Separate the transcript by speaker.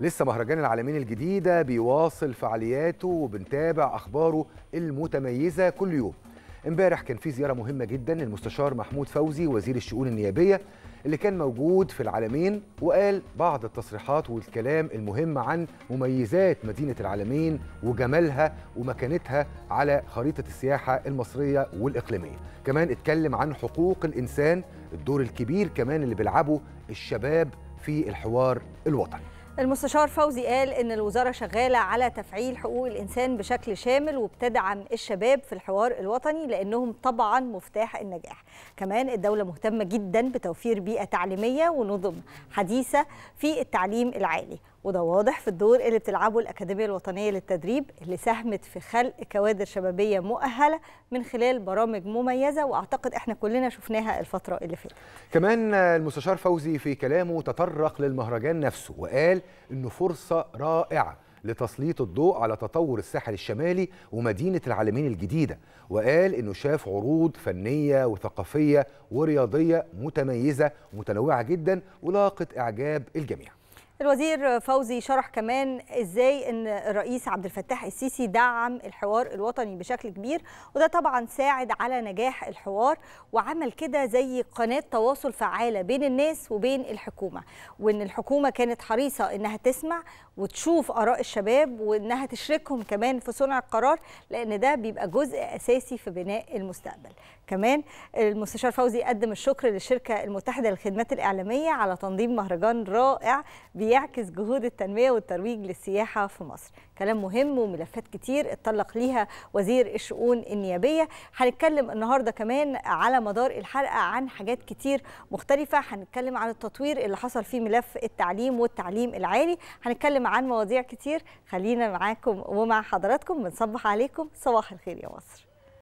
Speaker 1: لسه مهرجان العالمين الجديدة بيواصل فعالياته وبنتابع أخباره المتميزة كل يوم امبارح كان في زيارة مهمة جدا للمستشار محمود فوزي وزير الشؤون النيابية اللي كان موجود في العالمين وقال بعض التصريحات والكلام المهم عن مميزات مدينة العالمين وجمالها ومكانتها على خريطة السياحة المصرية والإقليمية كمان اتكلم عن حقوق الإنسان الدور الكبير كمان اللي بيلعبه الشباب في الحوار الوطني
Speaker 2: المستشار فوزي قال ان الوزاره شغاله على تفعيل حقوق الانسان بشكل شامل وبتدعم الشباب في الحوار الوطني لانهم طبعا مفتاح النجاح كمان الدوله مهتمه جدا بتوفير بيئه تعليميه ونظم حديثه في التعليم العالي وده واضح في الدور اللي بتلعبه الأكاديمية الوطنية للتدريب اللي ساهمت في خلق كوادر شبابية مؤهلة من خلال برامج مميزة وأعتقد إحنا كلنا شفناها الفترة اللي
Speaker 1: فاتت كمان المستشار فوزي في كلامه تطرق للمهرجان نفسه وقال إنه فرصة رائعة لتسليط الضوء على تطور الساحل الشمالي ومدينة العالمين الجديدة وقال أنه شاف عروض فنية وثقافية ورياضية متميزة متنوعة جدا ولاقت إعجاب الجميع
Speaker 2: الوزير فوزي شرح كمان ازاي ان الرئيس عبد الفتاح السيسي دعم الحوار الوطني بشكل كبير وده طبعا ساعد على نجاح الحوار وعمل كده زي قناه تواصل فعاله بين الناس وبين الحكومه وان الحكومه كانت حريصه انها تسمع وتشوف اراء الشباب وانها تشركهم كمان في صنع القرار لان ده بيبقى جزء اساسي في بناء المستقبل كمان المستشار فوزي قدم الشكر للشركه المتحده للخدمات الاعلاميه على تنظيم مهرجان رائع بي بيعكس جهود التنمية والترويج للسياحة في مصر كلام مهم وملفات كتير اتطلق ليها وزير الشؤون النيابية هنتكلم النهاردة كمان على مدار الحلقة عن حاجات كتير مختلفة هنتكلم عن التطوير اللي حصل في ملف التعليم والتعليم العالي هنتكلم عن مواضيع كتير خلينا معاكم ومع حضراتكم بنصبح عليكم صباح الخير يا مصر